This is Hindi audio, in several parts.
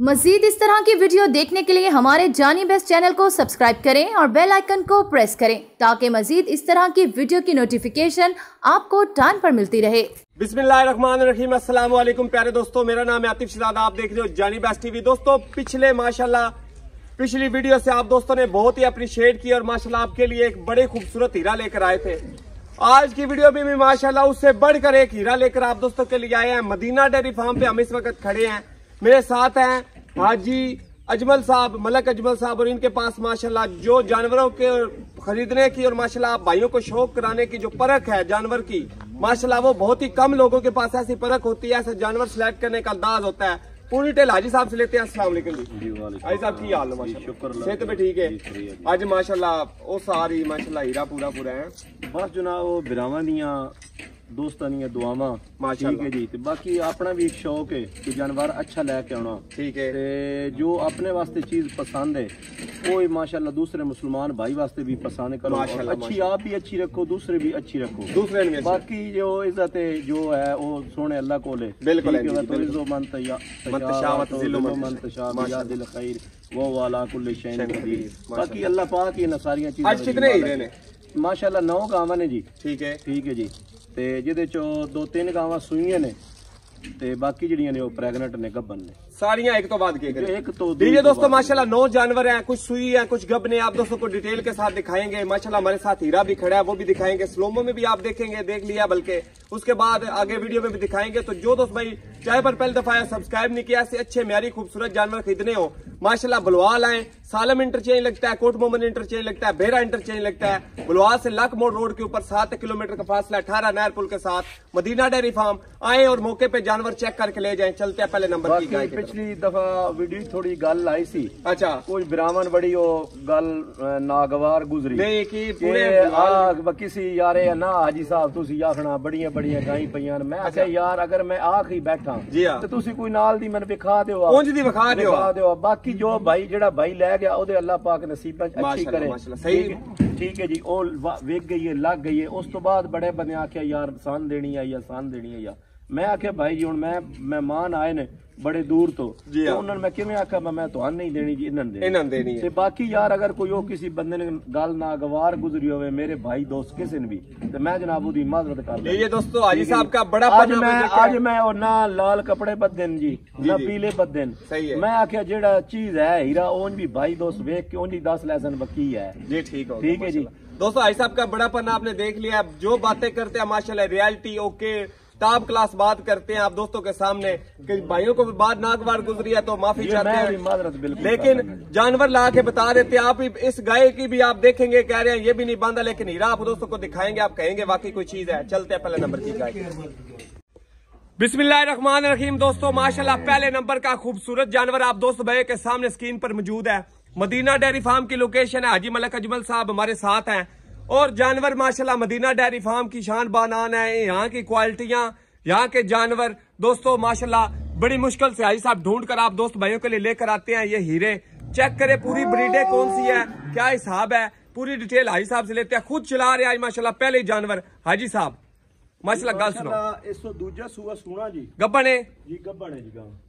मजीद इस तरह की वीडियो देखने के लिए हमारे जानी बेस्ट चैनल को सब्सक्राइब करें और बेल आइकन को प्रेस करें ताकि मजीद इस तरह की वीडियो की नोटिफिकेशन आपको टाइम पर मिलती रहे बिस्मिल्लाम प्यारे दोस्तों मेरा नाम है आतिफ शिदाद आप देख रहे हो जानी बेस्ट टीवी दोस्तों पिछले माशाला पिछली वीडियो से आप दोस्तों ने बहुत ही अप्रिशिएट किया और माशाला आपके लिए एक बड़े खूबसूरत हीरा लेकर आए थे आज की वीडियो में भी माशाला उससे बढ़कर एक हीरा लेकर आप दोस्तों के लिए आए हैं मदीना डेयरी फार्म पे हम इस वक्त खड़े हैं मेरे साथ हैं हाजी अजमल साहब मलक अजमल साहब और इनके पास माशाल्लाह जो जानवरों के खरीदने की और माशाल्लाह भाइयों को शौक कराने की जो परख है जानवर की माशाल्लाह वो बहुत ही कम लोगों के पास ऐसी परख होती है ऐसा जानवर सिलेक्ट करने का अंदाज होता है पूरी टेल हाजी साहब से लेते हैं असला हाजी साहब की हाल सेहत पे ठीक है अज माशा सारी माशाल्लाह हीरा पूरा पूरा है बस जो ना वो दिया ਦੋਸਤਾਂ ਦੀਆਂ ਦੁਆਵਾਂ ਠੀਕ ਮਾਸ਼ਾਅੱਲਾ। ਹੈ ਜੀ ਤੇ ਬਾਕੀ ਆਪਣਾ ਵੀ ਇੱਕ ਸ਼ੌਕ ਹੈ ਕਿ ਜਾਨਵਰ ठीक है दूसरे बाकी जो इज्जत है जो है वो सोने अल्लाह को ले बिल्कुल वो वाला कुल बाकी अल्लाह पाक ये ना सारी चीजें आज माशाल्लाह नौ गावन है जी ठीक है ठीक है जी ਤੇ ਜਿਹਦੇ ਚੋਂ ਦੋ ਤਿੰਨ ਗਾਵਾਂ ਸੂਈਆਂ ਨੇ ਤੇ ਬਾਕੀ ਜਿਹੜੀਆਂ ਨੇ ਉਹ ਪ੍ਰੈਗਨੈਂਟ ਨੇ ਗੱਭਨ ਨੇ सारियां एक तो बाद के करें एक तो दीजिए तो दोस्तों माशाल्लाह नौ जानवर हैं कुछ सुई हैं कुछ गब ने आप दोस्तों को डिटेल के साथ दिखाएंगे माशाल्लाह हमारे साथ हीरा भी खड़ा है वो भी दिखाएंगे स्लोमो में भी आप देखेंगे देख लिया बल्कि उसके बाद आगे वीडियो में भी दिखाएंगे तो जो दोस्त भाई चाहे पर पहले दफा सब्सक्राइब नहीं किया ऐसे अच्छे म्यारी खूबसूरत जानवर खरीदने हो माशाला बुलवाल आए सालम इंटरचेंज लगता है कोट मोमन इंटरचेंज लगता है बेरा इंटरचेंज लगता है बुलवाल से लख मोड़ रोड के ऊपर सात किलोमीटर का फासला अठारह नहर पुल के साथ मदीना डेयरी फार्म आए और मौके पर जानवर चेक करके ले जाए चलते हैं पहले नंबर की गाय ਪਿਛਲੀ ਦਫਾ ਵੀਡੀਓ ਥੋੜੀ ਗੱਲ ਆਈ ਸੀ ਅੱਛਾ ਕੁਝ ਬ੍ਰਾਹਮਣ ਬੜੀ ਉਹ ਗੱਲ ਨਾਗਵਾਰ ਗੁਜ਼ਰੀ ਨਹੀਂ ਕਿ ਪੂਰੇ ਆ ਸੀ ਯਾਰੇ ਨਾ ਹਾਜੀ ਸਾਹਿਬ ਤੁਸੀਂ ਆਖਣਾ ਬੜੀਆਂ ਬੜੀਆਂ ਗਾਈ ਪਈਆਂ ਮੈਂ ਕਿਹਾ ਯਾਰ ਅਗਰ ਮੈਂ ਆਖ ਹੀ ਬੈਠਾ ਤੇ ਤੁਸੀਂ ਕੋਈ ਨਾਲ ਦੀ ਮੈਨੂੰ ਵਿਖਾ ਦਿਓ ਉਂਝ ਦੀ ਵਿਖਾ ਦਿਓ ਵਿਖਾ ਦਿਓ ਬਾਕੀ ਜੋ ਭਾਈ ਜਿਹੜਾ ਭਾਈ ਲੈ ਗਿਆ ਉਹਦੇ ਅੱਲਾਹ ਪਾਕ ਨਸੀਬਾਂ ਚ ਅੱਛੀ ਕਰੇ ਸਹੀ ਠੀਕ ਹੈ ਜੀ ਉਹ ਵੇਖ ਗਈ ਲੱਗ ਗਈ ਉਸ ਤੋਂ ਬਾਅਦ ਬੜੇ ਬੰਦੇ ਆਖਿਆ ਯਾਰ ਸਾਨ ਦੇਣੀ ਆਈ ਆ ਸਾਨ ਦੇਣੀ ਆਈ ਆ ਮੈਂ ਆਖਿਆ ਭਾਈ ਜੀ मैं जनाब ਉਹਦੀ ਮਾਜ਼ਰਤ ਕਰਦਾ ये दोस्तों मैं आज मैं और ना लाल कपड़े बदन जी ना पीले बदन मैं जेड़ा चीज है हीरा भी भाई दोस्त देख के ओन ही बकी है ठीक है जी दोस्तों आई साहब का बड़ापन आपने देख लिया जो बातें करते हैं माशाल्लाह रियलिटी ओके टॉप क्लास बात करते हैं आप दोस्तों के सामने कि भाइयों को बाद नागवार गुजरी है तो माफी चाहते हैं लेकिन जानवर ला के बता देते हैं आप इस गाय की भी आप देखेंगे कह रहे हैं ये भी नहीं बांधा लेकिन हीरा आप दोस्तों को दिखाएंगे आप कहेंगे वाकई कोई चीज है चलते हैं पहले नंबर की गाय बिस्मिल्लाहमान रहीम दोस्तों माशाल्लाह पहले नंबर का खूबसूरत जानवर आप दोस्त भाई के सामने स्क्रीन पर मौजूद है मदीना डेयरी फार्म की लोकेशन है हाजी मलक अजमल साहब हमारे साथ हैं और जानवर माशाल्लाह मदीना डेयरी फार्म की शान बानान है यहाँ की क्वालिटियाँ यहाँ के जानवर दोस्तों माशाल्लाह बड़ी मुश्किल से आई साहब ढूंढ कर आप दोस्त भाइयों के लिए लेकर आते हैं ये हीरे चेक करें पूरी ब्रीडे कौन सी है क्या हिसाब है पूरी डिटेल हाई साहब से लेते हैं खुद चला रहे हैं आज माशाल्लाह पहले जानवर हाजी साहब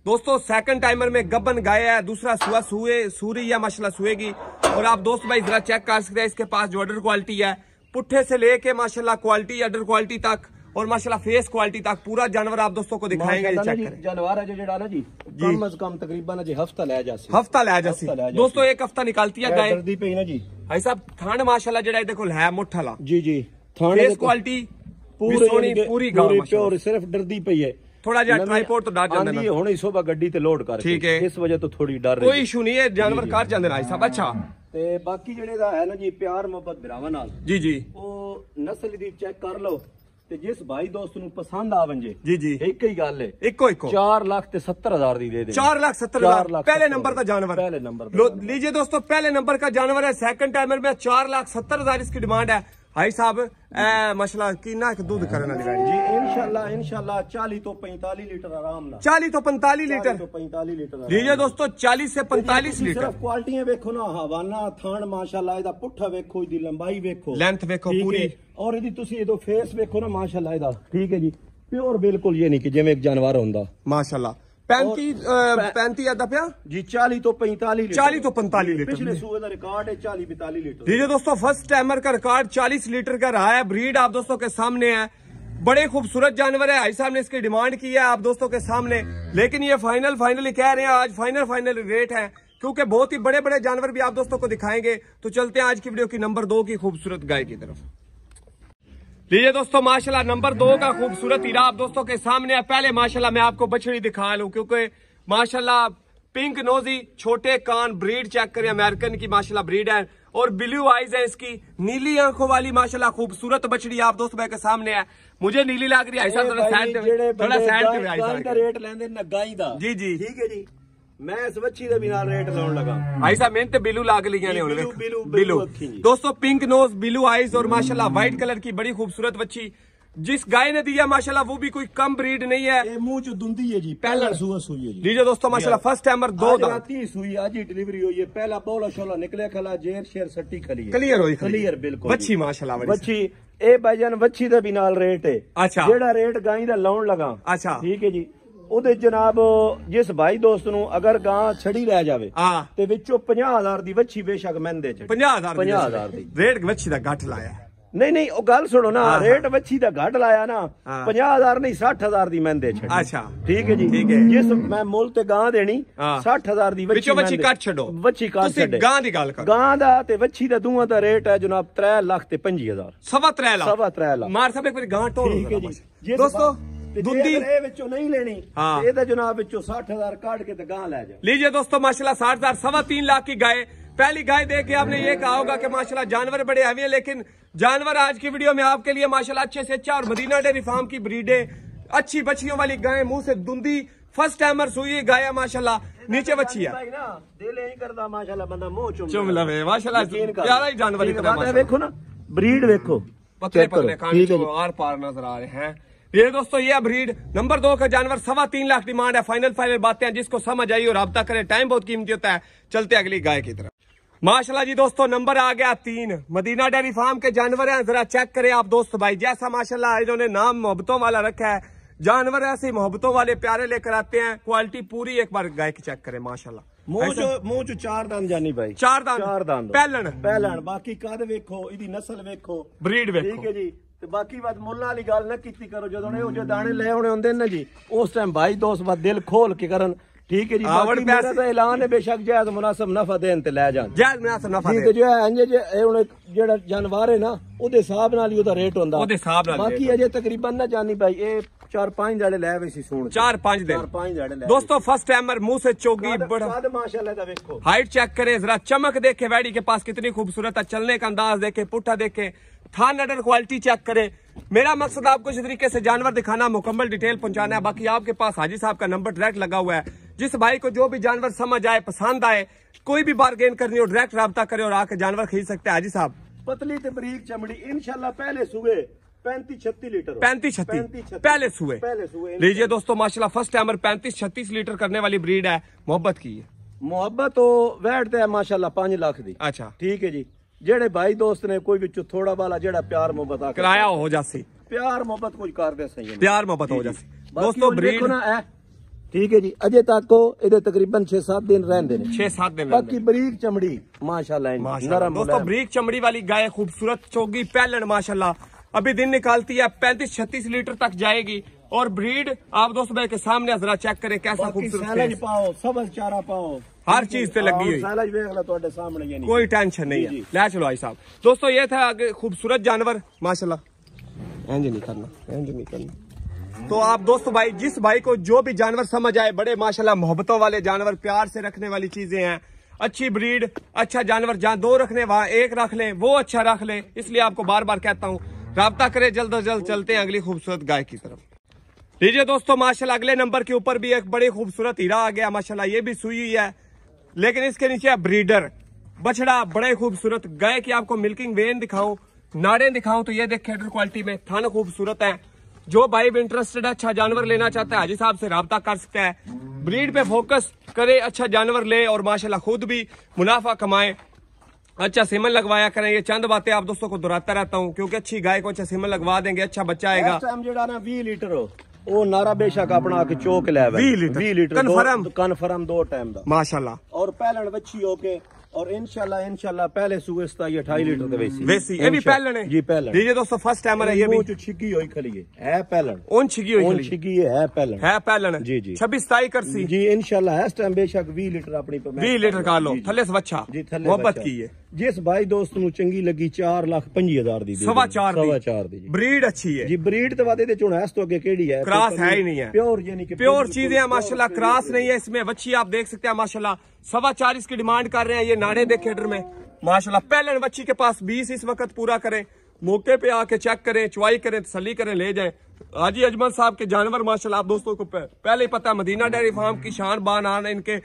दोस्तों सेकंड टाइमर में है दूसरा सुआ सुए सूरी या सुएगी और आप दोस्त भाई जरा चेक कर सकते हैं इसके पास जो क्वालिटी है पुट्ठे से लेके माशाल्लाह क्वालिटी क्वालिटी तक और माशाल्लाह फेस क्वालिटी तक पूरा जानवर आप दोस्तों को दिखाएंगे चेक करें जानवर है जो ना जी कम से कम तकरीबन हफ्ता ले जासी हफ्ता ले जासी दोस्तों एक हफ्ता निकालती है गाय पे ना जी भाई साहब माशाल्लाह देखो जी जी फेस क्वालिटी ਪੂਰੀ ਸੋਣੀ ਪੂਰੀ ਗਾਂ ਪਿਓਰ ਸਿਰਫ ਡਰਦੀ ਪਈ ਹੈ ਥੋੜਾ ਜਿਹਾ ਟ੍ਰਾਈਪੋਰਟ ਤੋਂ ਡਰ ਜਾਂਦਾ ਨੇ ਹੁਣ ਸੋਭਾ ਗੱਡੀ ਤੇ ਲੋਡ ਕਰਕੇ ਇਸ ਵਜ੍ਹਾ ਤੋਂ ਥੋੜੀ ਡਰ ਰਹੀ ਕੋਈ ਇਸ਼ੂ ਨਹੀਂ ਹੈ ਜਾਨਵਰ ਕਰ ਜਾਂਦੇ ਰਾਜ ਸਾਹਿਬ ਅੱਛਾ ਤੇ ਬਾਕੀ ਜਿਹੜੇ ਦਾ ਹੈ ਨਾ ਜੀ ਪਿਆਰ ਮੁਹੱਬਤ ਭਰਾਵਾਂ ਨਾਲ ਜੀ ਜੀ ਉਹ ਨਸਲ ਦੀ ਚੈੱਕ ਕਰ ਲਓ ਤੇ ਜਿਸ ਭਾਈ ਦੋਸਤ ਨੂੰ ਪਸੰਦ ਆਵਣ ਜੇ ਜੀ ਜੀ ਇੱਕ ਹੀ ਗੱਲ ਹੈ ਇੱਕੋ ਇੱਕੋ 4 ਲੱਖ ਤੇ 70000 ਦੀ ਦੇ ਦੇ 4 ਲੱਖ 70000 ਪਹਿਲੇ ਨੰਬਰ ਦਾ ਜਾਨਵਰ ਪਹਿਲੇ ਨੰਬਰ ਲੀਜੀਏ ਦੋਸਤੋ ਪਹਿਲੇ ਨੰਬਰ ਦਾ ਜਾਨਵਰ ਹੈ ਸੈਕੰਡ ਟਾਈਮਰ ਮੈਂ 4 लाख 70000 ਦੀ ਡਿਮਾਂਡ ਹੈ भाई साहब मसला किन्ना दूध करना लगा जी इनशाला इनशाला चालीस तो पैंतालीस लीटर आराम ना चालीस तो पैंतालीस लीटर तो पैंतालीस लीटर लीजिए दोस्तों चालीस से पैंतालीस लीटर सिर्फ क्वालिटियां देखो ना हवाना थान माशाल्लाह ਇਹਦਾ ਪੁੱਠਾ ਵੇਖੋ ਇਹਦੀ ਲੰਬਾਈ ਵੇਖੋ ਲੈਂਥ ਵੇਖੋ ਪੂਰੀ ਔਰ ਇਹਦੀ ਤੁਸੀਂ ਇਹਦਾ ਫੇਸ ਵੇਖੋ ਨਾ ਮਾਸ਼ਾਅੱਲਾ ਇਹਦਾ ਠੀਕ ਹੈ ਜੀ ਪਿਓਰ ਬਿਲਕੁਲ ਇਹ ਨਹੀਂ ਕਿ ਜਿਵੇਂ ਇੱਕ ਜਾਨਵਰ ਹੁੰਦਾ ਮਾਸ਼ਾਅੱਲਾ तो पैंतालीस लीटर तो दोस्तों फर्स्ट टाइमर का रिकॉर्ड लीटर का रहा है ब्रीड आप दोस्तों के सामने है बड़े खूबसूरत जानवर है आई साहब ने इसकी डिमांड की है आप दोस्तों के सामने लेकिन ये फाइनल फाइनली कह रहे हैं आज फाइनल फाइनल रेट है क्योंकि बहुत ही बड़े बड़े जानवर भी आप दोस्तों को दिखाएंगे तो चलते हैं आज की वीडियो की नंबर दो की खूबसूरत गाय की तरफ लीजिए दोस्तों माशाल्लाह नंबर दो का खूबसूरत हीरा आप दोस्तों के सामने है पहले माशाल्लाह मैं आपको बछड़ी दिखा लूं क्योंकि माशाल्लाह पिंक नोजी छोटे कान ब्रीड चेक करें अमेरिकन की माशाल्लाह ब्रीड है और ब्लू आईज है इसकी नीली आंखों वाली माशाल्लाह खूबसूरत बछड़ी आप दोस्तों मेरे सामने है मुझे नीली लग रही है जी जी ठीक है जी ਮੈਂ ਇਸ ਵੱਛੀ ਦੇ और माशाल्लाह व्हाइट कलर की बड़ी खूबसूरत बच्ची जिस गाय ने दिया माशाल्लाह वो भी कोई कम ब्रीड नहीं है मुंह चो दुंदी है जी पहला सुबह सुई है जी दोस्तों माशाल्लाह फर्स्ट टाइमर दो सुई आज ही डिलीवरी हुई है पहला बोला शोला निकले खला जेर शेर सट्टी खली क्लियर हुई क्लियर बिल्कुल बच्ची माशाल्लाह बच्ची ए भाईजान बच्ची का भी नाल रेट है अच्छा जेड़ा रेट गाय का लाउन लगा अच्छा ठीक है जी ਉਹਦੇ ਜਨਾਬ ਜਿਸ ਭਾਈ ਦੋਸਤ ਨੂੰ ਅਗਰ ਗਾਂ ਛੜੀ ਲੈ ਜਾਵੇ ਹਾਂ। ਤੇ ਵਿੱਚੋਂ 50000 ਦੀ ਵੱਛੀ ਬੇਸ਼ੱਕ ਮੰਦੇ ਚ 50000 50000 ਦੀ ਰੇਟ ਵੱਛੀ ਦਾ ਗੱਠ ਲਾਇਆ ਨਹੀਂ ਨਹੀਂ ਉਹ ਗੱਲ ਸੁਣੋ ਨਾ ਰੇਟ ਵੱਛੀ ਦਾ ਘੱਟ ਲਾਇਆ ਨਾ 50000 ਨਹੀਂ 60000 ਦੀ ਮੰਦੇ ਛੱਡੀ ਅੱਛਾ। ਠੀਕ ਹੈ ਜੀ ਠੀਕ ਹੈ। ਜਿਸ ਮੈਂ ਮੁੱਲ ਤੇ ਗਾਂ ਦੇਣੀ 60000 ਦੀ ਵੱਛੀ ਵਿੱਚੋਂ ਵੱਛੀ ਕੱਟ ਛੱਡੋ। ਵੱਛੀ ਕੱਟ ਤੁਸੀਂ ਗਾਂ ਦੀ ਗੱਲ ਕਰੋ। ਗਾਂ ਦਾ ਤੇ ਵੱਛੀ ਦਾ ਦੋਵਾਂ ਦਾ ਰੇਟ ਹੈ ਜਨਾਬ 3 ਲੱਖ ਤੇ 25000 ਸਵਾ 3 ਲੱਖ ਸਵਾ 3 ਲੱਖ ਮਾਰ ਸਾਹਿਬ ਇੱਕ ਵਾਰੀ ਗਾਂ ਢੋਲ ਠੀਕ ਹੈ ਜੀ। ਦੋਸਤੋ दोस्तों साठ हजार सवा तीन लाख की गाय ये कहा होगा जानवर बड़े हैं लेकिन जानवर आज की वीडियो में आपके लिए माशाल्लाह अच्छे से अच्छा और मदीना डेयरी फार्म की ब्रीडे अच्छी बच्चियों वाली गाय मुंह से दुंदी फर्स्ट टाइमर सुई गाय माशाला माशाल्लाह नीचे बच्ची है ब्रीड देखो पतले पतले कान आर पार नजर आ रहे हैं ये दोस्तों ये ब्रीड नंबर दो का जानवर सवा तीन लाख डिमांड है फाइनल फाइनल बातें हैं जिसको समझ आई और रब्ता करें टाइम बहुत कीमती होता है चलते अगली गाय की तरफ माशाल्लाह जी दोस्तों नंबर आ गया तीन मदीना डेयरी फार्म के जानवर हैं जरा चेक करें आप दोस्त भाई जैसा माशाल्लाह इन्होंने नाम मोहब्बतों वाला रखा है जानवर ऐसे मोहब्बतों वाले प्यारे लेकर आते हैं क्वालिटी पूरी एक बार गाय की चेक करे माशाला ਮੂੰਹ ਚ ਚਾਰ ਦੰਦ ਜਾਨੀ ਬਾਈ ਚਾਰ ਦੰਦ ਚਾਰ ਦੰਦ ਪਹਿਲਣ ਪਹਿਲਣ ਬਾਕੀ ਕਦ ਵੇਖੋ ਇਹਦੀ ਨਸਲ ਵੇਖੋ ਬਰੀਡ ਵੇਖੋ ਠੀਕ ਤੇ ਬਾਕੀ ਬਾਤ ਮੁੱਲਾਂ ਵਾਲੀ ਗੱਲ ਨਾ ਕੀਤੀ ਕਰੋ ਜਦੋਂ ਇਹੋ ਜਿਹੇ ਦਾਣੇ ਲੈ ਆਉਣੇ ਹੁੰਦੇ ਨੇ ਜੀ ਉਸ ਟਾਈਮ ਭਾਈ ਦੋਸਤ ਬਾ ਦਿਲ ਖੋਲ ਕੇ ਕਰਨ ਠੀਕ ਹੈ ਜੀ ਬਾਕੀ ਮੇਰਾ ਤਾਂ ਐਲਾਨ ਹੈ ਬੇਸ਼ੱਕ ਜਾਇਜ਼ ਮੁਨਾਸਬ ਨਫਾ ਦੇਣ ਤੇ ਲੈ ਜਾਣ ਜਾਇਜ਼ ਮੁਨਾਸਬ ਨਫਾ ਦੇਣ ਠੀਕ ਹੈ ਜੀ ਜੇ ਇਹ ਹੁਣ ਜਿਹੜਾ ਜਾਨਵਰ ਹੈ ਨਾ ਉਹਦੇ ਹਿਸਾਬ ਨਾਲ ਹੀ ਉਹਦਾ ਰੇਟ ਹੁੰਦਾ ਉਹਦੇ ਹਿਸਾਬ ਨਾਲ ਬਾਕੀ ਅਜੇ ਤਕਰੀਬਨ ਨਾ ਜਾਣੀ ਭਾਈ ਇਹ चार पांच दाड़े लै वे सून चार पांच दिन चार पांच दाड़े लै दोस्तों फर्स्ट टाइमर मुंह से चोगी बड़ा माशाल्लाह हाइट चेक करें जरा चमक देखे वैडी के पास कितनी खूबसूरत है चलने का अंदाज देखे पुट्ठा देखे थान नडर क्वालिटी चेक करें मेरा मकसद आपको इस तरीके से जानवर दिखाना मुकम्मल डिटेल पहुंचाना है बाकी आपके पास हाजी साहब का नंबर डायरेक्ट लगा हुआ है जिस भाई को जो भी जानवर समझ आए पसंद आए कोई भी बारगेन करनी हो डायरेक्ट रबता करे और आके जानवर खरीद सकते हैं हाजी साहब पतली तबरीक चमड़ी इनशाला पहले सुबह पैंतीस छत्तीस लीटर पैंतीस छत्तीस पहले सुबह पहले सुबह लीजिए दोस्तों माशाला फर्स्ट टाइमर पैंतीस छत्तीस लीटर करने वाली ब्रीड है मोहब्बत की है मोहब्बत तो बैठते है माशाला पांच लाख दी अच्छा ठीक है जी ਜਿਹੜੇ ਭਾਈ ਦੋਸਤ ਨੇ ਕੋਈ ਵਿੱਚੋਂ ਥੋੜਾ ਵਾਲਾ ਜਿਹੜਾ ਪਿਆਰ ਮੁਹੱਬਤ ਆ ਕਿਰਾਇਆ ਹੋ ਜਾਸੀ ਪਿਆਰ ਮੁਹੱਬਤ ਕੁਝ ਕਰਦੇ ਸਹੀ ਪਿਆਰ ਮੁਹੱਬਤ ਹੋ ਜਾਸੀ ਦੋਸਤੋ ਬਰੀਡ ठीक है जी अजय तक को तकरीबन छह सात दिन रहते हैं छह सात दिन बाकी बरीक चमड़ी माशाल्लाह नरम दोस्तों बरीक चमड़ी वाली गाय खूबसूरत चौगी पहलन माशाला अभी दिन निकालती है पैंतीस छत्तीस लीटर तक जाएगी और ब्रीड आप दोस्त मेरे के सामने जरा चेक करें कैसा खूबसूरत पाओ सबल चारा पाओ हर चीज से लगी हुई तो कोई टेंशन नहीं है लै चलो आई साहब दोस्तों ये था खूबसूरत जानवर माशाल्लाह इंज नहीं करना इंज नहीं करना तो आप दोस्तों भाई जिस भाई को जो भी जानवर समझ आए बड़े माशाल्लाह मोहब्बतों वाले जानवर प्यार से रखने वाली चीजें हैं अच्छी ब्रीड अच्छा जानवर जहाँ दो रखने वहाँ एक रख लें वो अच्छा रख लें इसलिए आपको बार बार कहता हूँ रबता करें जल्द अज जल्द चलते हैं अगली खूबसूरत गाय की तरफ लीजिए दोस्तों माशाल्लाह अगले नंबर के ऊपर भी एक बड़ी खूबसूरत हीरा आ गया माशाल्लाह ये भी सुई हुई है लेकिन इसके नीचे ब्रीडर बछड़ा बड़े खूबसूरत गाय की आपको मिल्किंग वेन दिखाऊं नारे दिखाऊं तो ये देख कैटर क्वालिटी में थाना खूबसूरत है जो भाई भी इंटरेस्टेड है अच्छा जानवर लेना चाहता है हाजी साहब से रबता कर सकता है ब्रीड पे फोकस करे अच्छा जानवर ले और माशाल्लाह खुद भी मुनाफा कमाए अच्छा सिमन लगवाया करें ये चंद बातें आप दोस्तों को दोहराता रहता हूँ क्योंकि अच्छी गाय को अच्छा सिमन लगवा देंगे अच्छा बच्चा आएगा लीटर हो ਉਹ ਨਾਰਾ ਬੇਸ਼ੱਕ ਆਪਣਾ ਆ ਕੇ ਚੋਕ ਲੈ ਵੇ 20 ਲੀਟਰ ਕਨਫਰਮ ਕਨਫਰਮ ਦੋ ਟਾਈਮ ਦਾ ਮਾਸ਼ਾਅੱਲਾ ਔਰ ਪਹਿਲਣ ਵੱਛੀ ਹੋ ਕੇ ਔਰ ਇਨਸ਼ਾਅੱਲਾ ਇਨਸ਼ਾਅੱਲਾ ਪਹਿਲੇ ਸੂਸਤਾ 28 ਲੀਟਰ ਦੇ ਵੇਸੀ ਵੇਸੀ ਇਹ ਵੀ ਪਹਿਲਣ ਹੈ ਜੀ ਪਹਿਲਣ ਜੀ ਦੋਸਤੋ ਫਸਟ ਟਾਈਮਰ ਹੈ ਇਹ ਵੀ ਉਹ ਛਿੱਗੀ ਹੋਈ ਖਲੀ ਹੈ ਹੈ ਪਹਿਲਣ ਉਹ ਛਿੱਗੀ ਹੋਈ ਖਲੀ ਛਿੱਗੀ ਹੈ ਪਹਿਲਣ ਹੈ ਪਹਿਲਣ ਜੀ ਜੀ 26 27 ਕਰਸੀ ਜੀ ਇਨਸ਼ਾਅੱਲਾ ਇਸ ਟਾਈਮ ਬੇਸ਼ੱਕ 20 ਲੀਟਰ ਆਪਣੀ ਪਰ 20 ਲੀਟਰ ਕਰ ਲਓ ਥੱਲੇ ਸਵੱਛਾ ਮੁਹੱਬਤ ਕੀ ਹੈ ਜਿਸ ਭਾਈ ਦੋਸਤ ਨੂੰ ਚੰਗੀ ਲੱਗੀ 4 ਲੱਖ 25000 ਦੀ ਸਵਾ 4 ਦੀ ਸਵਾ 4 ਦੀ ਬਰੀਡ ਅੱਛੀ ਹੈ ਜੀ ਬਰੀਡ ਤੋਂ ਬਾਅਦ ਇਹਦੇ ਚੋਂ ਇਸ ਤੋਂ ਅੱਗੇ ਕਿਹੜੀ ਹੈ ਕ੍ਰਾਸ ਹੈ ਹੀ ਨਹੀਂ ਹੈ ਪਿਓਰ ਯਾਨੀ ਕਿ ਪਿਓਰ ਚੀਜ਼ है माशाल्लाह क्रास नहीं है इसमें बच्ची आप देख सकते हैं माशाल्लाह सवा चार इसकी डिमांड कर रहे हैं ये नाड़े दे खेडर में माशाल्लाह पहले बच्ची के पास बीस इस वक्त पूरा करें मौके पे आके चेक करें चुवाई करें तसली करें ले जाएं हाजी अजमल साहब के जानवर माशाल्लाह आप दोस्तों को पहले ही पता है मदीना डेयरी फार्म की शान बान आन इनके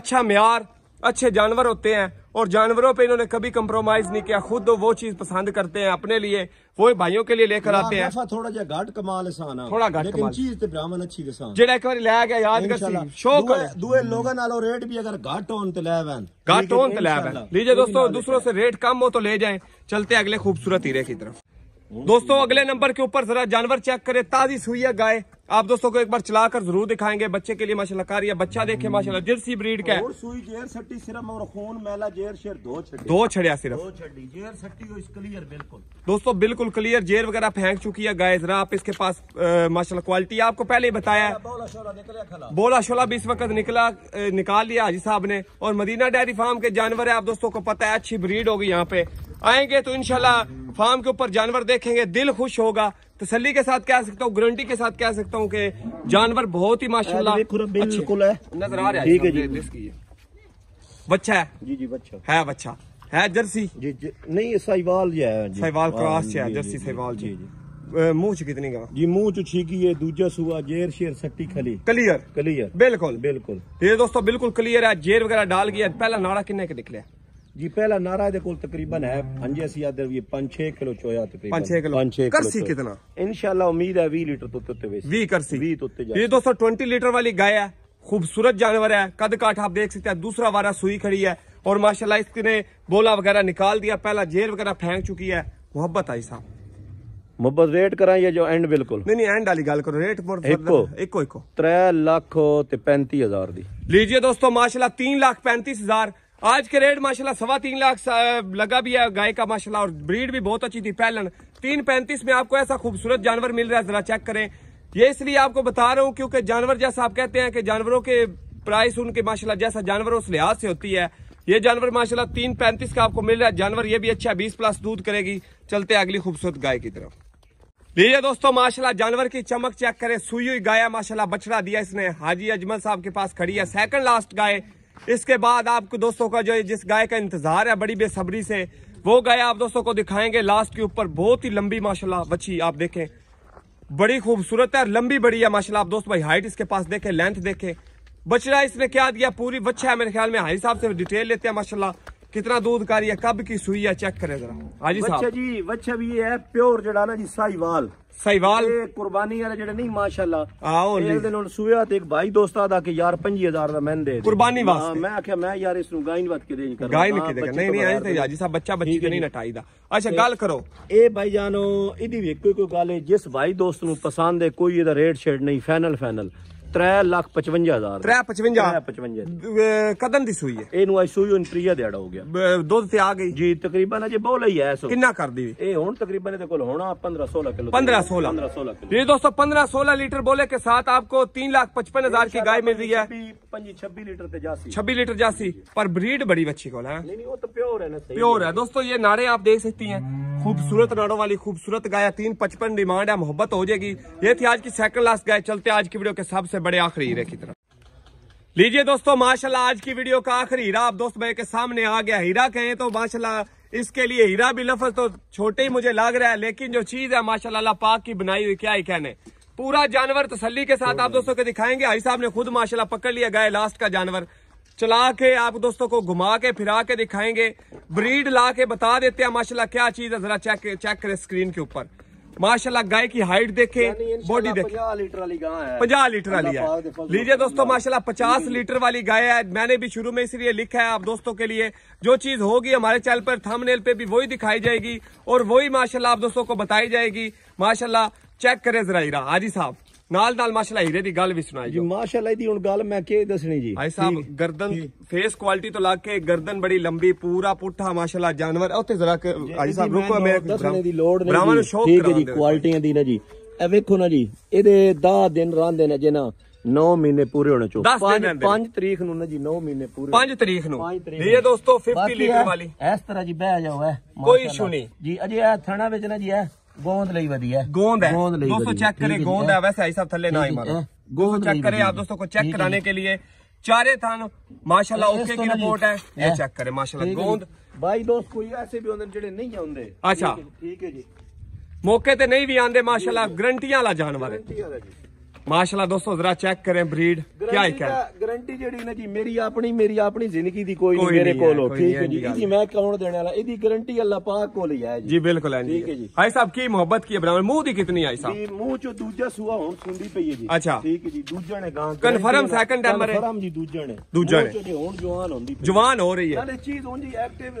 अच्छा म्यार अच्छे जानवर होते हैं और जानवरों पे इन्होंने कभी कम्प्रोमाइज नहीं किया खुद वो चीज पसंद करते हैं अपने लिए वो भाइयों के लिए लेकर आते हैं थोड़ा जा दोस्तों दूसरों से रेट कम हो तो ले जाए चलते अगले खूबसूरत हीरे की तरफ दोस्तों अगले नंबर के ऊपर जरा जानवर चेक करें ताजी सुई है गाय आप दोस्तों को एक बार चलाकर जरूर दिखाएंगे बच्चे के लिए माशाल्लाह कार्य बच्चा देखे माशाल्लाह जर्सी ब्रीड का सुई जेर सट्टी और खून मेला जेर शेर दो छड़ी दो छड़िया सिर्फ दो छड़ी जेर सट्टी क्लियर बिल्कुल दोस्तों बिल्कुल क्लियर जेर वगैरह फेंक चुकी है गाय जरा आप इसके पास माशाला क्वालिटी आपको पहले ही बताया बोला शोला भी इस वक्त निकला निकाल लिया हाजी साहब ने और मदीना डेयरी फार्म के जानवर है आप दोस्तों को पता है अच्छी ब्रीड होगी यहाँ पे आएंगे तो इनशाला फार्म के ऊपर जानवर देखेंगे दिल खुश होगा तसली के साथ कह सकता हूँ गारंटी के साथ कह सकता हूँ कि जानवर बहुत ही माशाल्लाह बिल्कुल है नजर आ रहा है है बच्चा है जी जी बच्चा है बच्चा है जर्सी जी जी नहीं साहिवाल है साहिवाल क्रॉस हाँ, है जर्सी साहिवाल जी जी मुँह च कितनी गा जी मुंह च छीकी है दूजा सुबह जेर शेर सट्टी खली क्लियर क्लियर बिल्कुल बिल्कुल तो ये दोस्तों बिल्कुल क्लियर है जेर वगैरह डाल गया पहला नाड़ा किन्ने के निकले जी पहला नारा ਇਹਦੇ ਕੋਲ ਤਕਰੀਬਨ ਹੈ 5 ਅਸੀਂ ਆਦਰ ਵੀ 5-6 5-6 करसी कितना इंशाल्लाह उम्मीद है 20 लीटर तो 20 करसी 20 ये दोस्तों 20 लीटर वाली गाय है खूबसूरत जानवर है कद काठ आप देख सकते हैं दूसरा वारा सुई खड़ी है और माशाल्लाह इसने बोला वगैरह निकाल दिया पहला जेर वगैरह फेंक चुकी है मोहब्बत आई साहब ਮੁਹੱਬਤ ਰੇਟ ਕਰਾਂ ਜਾਂ ਜੋ एंड ਬਿਲਕੁਲ ਨਹੀਂ ਨਹੀਂ ਐਂਡ ਵਾਲੀ ਗੱਲ ਕਰੋ ਰੇਟ ਮੋਰ ਇੱਕੋ ਇੱਕੋ ਇੱਕੋ 3 ਲੱਖ ਤੇ 35000 ਦੀ ਲੀਜੀਏ ਦੋਸਤੋ ਮਾਸ਼ਾਅੱਲਾ 3 ਲੱਖ हजार आज के रेट माशाल्लाह सवा तीन लाख लगा भी है गाय का माशाल्लाह और ब्रीड भी बहुत अच्छी थी पहलन तीन पैंतीस में आपको ऐसा खूबसूरत जानवर मिल रहा है जरा चेक करें ये इसलिए आपको बता रहा हूँ क्योंकि जानवर जैसा आप कहते हैं कि जानवरों के प्राइस उनके माशाला जैसा जानवर उस लिहाज से होती है ये जानवर माशाला तीन पैंतीस का आपको मिल रहा है जानवर ये भी अच्छा बीस प्लस दूध करेगी चलते अगली खूबसूरत गाय की तरफ लीजिए दोस्तों माशाल्लाह जानवर की चमक चेक करें सुई हुई गाय माशाल्लाह बछड़ा दिया इसने हाजी अजमल साहब के पास खड़ी है सेकंड लास्ट गाय इसके बाद आपको दोस्तों का जो जिस गाय का इंतजार है बड़ी बेसब्री से वो गाय आप दोस्तों को दिखाएंगे लास्ट के ऊपर बहुत ही लंबी माशाल्लाह बची आप देखें बड़ी खूबसूरत है और लंबी बड़ी है माशाल्लाह आप दोस्त भाई हाइट इसके पास देखें लेंथ देखें बछड़ा इसने क्या दिया पूरी बच्चा है मेरे ख्याल में हाई साहब से डिटेल लेते हैं माशाला ਕਿਤਨਾ ਦੂਧ का रही है ਕੀ ਸੂਈ ਆ ਚੈੱਕ ਕਰੇ ਜਰਾ जरा ਜੀ ਬੱਚਾ साहब जी बच्चा भी ये है प्योर जड़ा ना ਸਾਈਵਾਲ ਇਹ ਕੁਰਬਾਨੀ ਵਾਲੇ ਜਿਹੜੇ ਨਹੀਂ ਮਾਸ਼ਾਅੱਲਾ ਆਓ ਇਹ ਦਿਨ ਹੁਣ ਸੂਇਆ ਤੇ ਇੱਕ ਭਾਈ ਦੋਸਤਾ ਦਾ ਕਿ ਯਾਰ 25000 ਦਾ ਮੈਂ ਦੇ ਕੁਰਬਾਨੀ ਵਾਸਤੇ ਮੈਂ ਆਖਿਆ ਮੈਂ ਯਾਰ ਇਸ ਨੂੰ ਗਾਇਨ ਵਤ ਕੇ ਦੇ ਕਰਾਂ ਗਾਇਨ ਕੇ ਦੇ ਨਹੀਂ ਨਹੀਂ ਅੱਜ ਤੇ ਸਾਹਿਬ ਬੱਚਾ ਬੱਚੀ ਤੇ ਨਹੀਂ ਨਟਾਈ ਦਾ ਅੱਛਾ ਗੱਲ ਕਰੋ ਇਹ ਭਾਈ ਜਾਨੋ ਇਹਦੀ ਵੀ ਕੋਈ ਕੋਈ ਗੱਲ ਹੈ ਜਿਸ ਭਾਈ ਦੋਸਤ ਨੂੰ ਪਸੰਦ ਹੈ ਕੋਈ ਇਹਦਾ ਰੇਟ ਸ਼ੇਡ ਨਹੀਂ ਫਾਈਨਲ ਫਾਈਨਲ त्रै लाख पचवंजा हजार त्रै पचवंजा पचवंजा कदन दी सूई है ਇਹਨੂੰ ਅੱਜ ਸੂਈ 29 ਦਿਹਾੜਾ ਹੋ ਗਿਆ ਦੁੱਧ ਤੇ ਆ ਗਈ ਜੀ ਤਕਰੀਬਨ ਅਜੇ ਬੋਲ ਹੀ ਐ ਸੋ ਕਿੰਨਾ ਕਰਦੀ ਵੀ ਇਹ ਹੁਣ ਤਕਰੀਬਨ ਇਹਦੇ ਕੋਲ ਹੋਣਾ किलो पंद्रह सोलह 15 16 किलो ये दोस्तों पंद्रह सोलह लीटर बोले के साथ आपको तीन लाख पचपन हजार की गाय मिल रही है छब्बीस लीटर जासी छब्बीस लीटर जासी पर ब्रीड बड़ी बच्ची को है तो प्योर है दोस्तों ये नारे आप देख सकती है खूबसूरत नड़ों वाली खूबसूरत गाय तीन पचपन डिमांड है मोहब्बत हो जाएगी ये थी आज की सेकंड लास्ट गाय चलते आज की वीडियो के सबसे बड़े आखिरी हीरे की तरफ लीजिए दोस्तों माशाल्लाह आज की वीडियो का आखिरी हीरा आप दोस्त भाई के सामने आ गया हीरा कहें तो माशाल्लाह इसके लिए हीरा भी लफज तो छोटे ही मुझे लग रहा है लेकिन जो चीज है माशाल्लाह पाक की बनाई हुई क्या ही कहने पूरा जानवर तसली के साथ आप दोस्तों के दिखाएंगे हरी साहब ने खुद माशाला पकड़ लिया गाय लास्ट का जानवर चला के आप दोस्तों को घुमा के फिरा के दिखाएंगे ब्रीड ला के बता देते हैं माशाल्लाह क्या चीज है जरा चेक चेक करें स्क्रीन के ऊपर माशाल्लाह गाय की हाइट देखे बॉडी देखे पचास लीटर वाली गाय है पचास लीटर लीजिए दोस्तों माशाल्लाह पचास हम्म। लीटर वाली गाय है मैंने भी शुरू में इसलिए लिखा है आप दोस्तों के लिए जो चीज होगी हमारे चैनल पर थंबनेल पे भी वही दिखाई जाएगी और वही माशाला आप दोस्तों को बताई जाएगी माशाला चेक करे जरा हाजी साहब ਨਾਲ ਨਾਲ ਮਾਸ਼ਾਅੱਲਾ ਹੀਰੇ ਦੀ ਗੱਲ ਵੀ ਸੁਣਾਈ ਜੀ ਮਾਸ਼ਾਅੱਲਾ ਦੀ ਹੁਣ ਗੱਲ ਮੈਂ ਕੀ ਦੱਸਣੀ ਜੀ ਭਾਈ ਸਾਹਿਬ ਗਰਦਨ ਫੇਸ ਕੁਆਲਿਟੀ ਤੋਂ ਲੱਗ ਕੇ ਗਰਦਨ ਬੜੀ ਲੰਬੀ ਪੂਰਾ ਪੁੱਠਾ ਮਾਸ਼ਾਅੱਲਾ ਜਾਨਵਰ ਉੱਥੇ ਜ਼ਰਾ ਭਾਈ ਸਾਹਿਬ ਰੁਕੋ ਮੈਂ ਦੱਸਣੇ ਦੀ ਲੋੜ ਨਹੀਂ ਬਰਾਵਾਂ ਨੂੰ ਸ਼ੌਕ ਠੀਕ ਹੈ ਜੀ ਕੁਆਲਿਟੀਆਂ ਦੀ ਨਾ ਜੀ ਇਹ ਵੇਖੋ ਨਾ ਜੀ ਇਹਦੇ 10 ਦਿਨ ਰਹਿੰਦੇ ਨੇ ਜੇ ਨਾ 9 ਮਹੀਨੇ ਪੂਰੇ ਹੋਣੇ ਚੋ 5 ਤਰੀਕ ਨੂੰ ਨਾ ਜੀ 9 ਮਹੀਨੇ ਪੂਰੇ 5 ਤਰੀਕ ਨੂੰ ਜੀ ਦੋਸਤੋ 50 ਲੀਟਰ ਵਾਲੀ ਇਸ ਤਰ੍ਹਾਂ ਜੀ ਬਹਿ ਜਾਓ ਕੋਈ ਇਸ਼ੂ ਨਹੀਂ ਜੀ ਅਜੇ ਇਹ ਥਣਾ ਵਿੱਚ ਨਾ ਜੀ ਐ ਗੋਂਦ ਲਈ ਵਧੀਆ ਗੋਂਦ ਹੈ ਗੋਂਦ ਲਈ ਦੋਸਤੋ ਚੈੱਕ ਕਰੇ ਗੋਂਦ ਹੈ ਵੈਸੇ ਆਈ ਸਾਹਿਬ ਥੱਲੇ ਨਾ ਹੀ ਮਾਰੋ ਗੋਂਦ ਚੈੱਕ ਕਰੇ ਆਪ ਦੋਸਤੋ ਕੋ ਚੈੱਕ ਕਰਾਣੇ ਕੇ ਲਈ ਚਾਰੇ ਥਾਂ ਮਾਸ਼ਾਅੱਲਾ ਓਕੇ ਕੀ ਰਿਪੋਰਟ ਹੈ ਇਹ ਚੈੱਕ ਕਰੇ ਮਾਸ਼ਾਅੱਲਾ ਗੋਂਦ ਬਾਈ ਦੋਸਤ ਕੋਈ ਐਸੇ ਵੀ ਹੁੰਦੇ ਜਿਹੜੇ ਨਹੀਂ ਆਉਂਦੇ ਅੱਛਾ ਠੀਕ ਹੈ ਜੀ ਮੌਕੇ ਤੇ ਨਹੀਂ ਵੀ ਆਉਂਦੇ ਮਾਸ਼ਾਅੱਲਾ ਗਰੰਟੀਆਂ ਵਾਲਾ ਜਾਨਵਰ ਹੈ ਗਰੰਟੀ ਵਾਲਾ ਜੀ ਮਾਸ਼ਾਅੱਲਾ ਦੋਸਤੋ ਜ਼ਰਾ ਚੈੱਕ ਕਰੇ ਬਰੀਡ ਕੀ ਹੈ ਕਿਆ ਗਰੰਟੀ ਜਿਹੜੀ ਨਾ ਜੀ ਮੇਰੀ ਆਪਣੀ ਮੇਰੀ ਆਪਣੀ ਜ਼ਿੰਦਗੀ ਦੀ ਕੋਈ ਨਹੀਂ ਮੇਰੇ ਕੋਲ ਹੋ ਠੀਕ ਹੈ ਜੀ ਇਹਦੀ ਮੈਂ ਕੌਣ ਦੇਣ ਵਾਲਾ ਇਹਦੀ ਗਰੰਟੀ ਅੱਲਾਹ ਪਾਕ ਕੋਲ ਹੀ ਹੈ ਜੀ ਜੀ ਬਿਲਕੁਲ ਹੈ ਜੀ ਠੀਕ ਹੈ ਜੀ ਭਾਈ ਸਾਹਿਬ ਕੀ ਮੁਹੱਬਤ ਕੀ ਬਰਾਮ ਮੂੰਹ ਦੀ ਕਿਤਨੀ ਆਈ ਸਾਹਿਬ ਜੀ ਮੂੰਹ ਚ ਦੂਜਾ ਸੂਆ ਹੁਣ ਸੁੰਦੀ ਪਈ ਹੈ ਜੀ ਅੱਛਾ ਠੀਕ ਹੈ ਜੀ ਦੂਜਾ ਨੇ ਗਾਂ ਕਨਫਰਮ ਸੈਕੰਡ ਟਾਈਮ ਹੈ ਕਨਫਰਮ ਜੀ ਦੂਜਾ ਨੇ ਦੂਜਾ ਨੇ ਹੁਣ ਜਵਾਨ ਹੁੰਦੀ ਜਵਾਨ ਹੋ ਰਹੀ ਹੈ ਨਾਲੇ ਚੀਜ਼ ਹੁੰਦੀ ਐਕਟਿਵ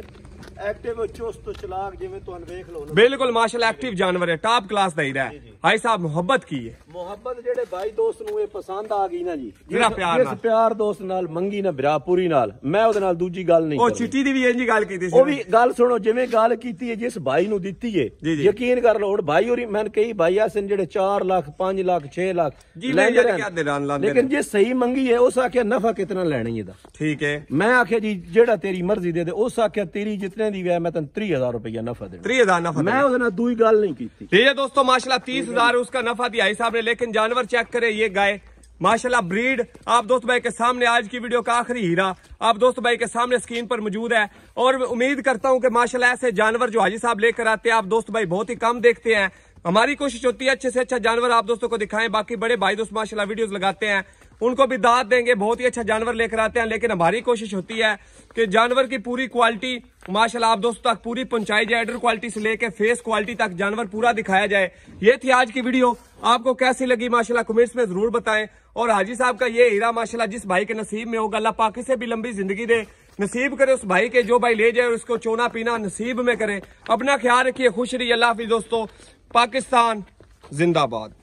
ਐਕਟਿਵ ਚੁਸਤ ਚਲਾਕ ਜਿਵੇਂ ਤੁਹਾਨੂੰ ਵੇਖ ਲਓ ਬਿਲਕੁਲ ਮਾਸ਼ਾਅੱਲ ਐਕਟਿਵ ਜਾਨਵਰ ਹੈ ਟਾਪ ਕਲਾਸ ਦਾ ਹੀਰਾ ਹੈ ਹਾਈ ਸਾਹਿਬ ਮੁਹੱਬਤ ਕੀ ਹੈ ਮੁਹੱਬਤ ਜਿਹੜੇ ਭਾਈ ਦੋਸਤ ਨੂੰ ਇਹ ਪਸੰਦ ਆ ਗਈ ਨਾ ਜੀ ਜਿਹੜਾ ਪਿਆਰ ਨਾਲ ਇਸ ਪਿਆਰ ਦੋਸਤ ਨਾਲ ਮੰਗੀ ਨਾ ਬਿਰਾਪੂਰੀ ਨਾਲ ਮੈਂ ਉਹਦੇ ਨਾਲ ਦੂਜੀ ਗੱਲ ਨਹੀਂ ਉਹ ਚਿੱਟੀ ਦੀ ਵੀ ਇੰਜ ਗੱਲ ਕੀਤੀ ਸੀ ਉਹ ਵੀ ਗੱਲ ਸੁਣੋ ਜਿਵੇਂ ਗੱਲ ਕੀਤੀ ਹੈ ਜਿਸ ਭਾਈ ਨੂੰ ਦਿੱਤੀ ਹੈ ਯਕੀਨ ਕਰ ਲਓ ਭਾਈ ਹੋਰੀ ਮੈਂ ਕਈ ਭਾਈ ਆਸਨ ਜਿਹੜੇ 4 ਲੱਖ 5 ਲੱਖ 6 ਲੱਖ ਲੈਂਦੇ ਲੇਕਿਨ ਜੇ ਸਹੀ ਮੰਗੀ ਹੈ ਉਸ ਆਖਿਆ ਨਫਾ ਕਿਤਨਾ ਲੈਣੀ ਇਹਦਾ ਠੀਕ ਹੈ ਮੈਂ ਆਖਿਆ ਜੀ ਜਿਹੜਾ ਤੇਰੀ ਮਰਜ਼ੀ ਦੇ ਦੇ ਉਸ ਆਖਿਆ ਤੇਰੀ ਜਿਤਨੇ दोस्तों तीस हजार उसका नफा लेकिन जानवर चेक करे ये गाय माशाला ब्रीड आप दोस्त भाई के सामने आज की वीडियो का आखिरी हीरा आप दोस्त भाई के सामने स्क्रीन पर मौजूद है और उम्मीद करता हूँ की माशाला ऐसे जानवर जो हाजी साहब लेकर आते हैं आप दोस्त भाई बहुत ही कम देखते हैं हमारी कोशिश होती है अच्छे से अच्छा जानवर आप दोस्तों को दिखाएं बाकी बड़े भाई दोस्त माशाल्लाह वीडियोस लगाते हैं उनको भी दाद देंगे बहुत ही अच्छा जानवर लेकर आते हैं लेकिन हमारी कोशिश होती है कि जानवर की पूरी क्वालिटी माशाल्लाह आप दोस्तों तक पूरी पहुंचाई जाए एडर क्वालिटी से लेकर फेस क्वालिटी तक जानवर पूरा दिखाया जाए ये थी आज की वीडियो आपको कैसी लगी माशाल्लाह कमेंट्स में जरूर बताएं और हाजी साहब का ये हीरा माशाल्लाह जिस भाई के नसीब में होगा अल्लाह पाकि से भी लंबी जिंदगी दे नसीब करे उस भाई के जो भाई ले जाए उसको चोना पीना नसीब में करे अपना ख्याल रखिए खुश रही अल्लाह हाफिज दोस्तों पाकिस्तान जिंदाबाद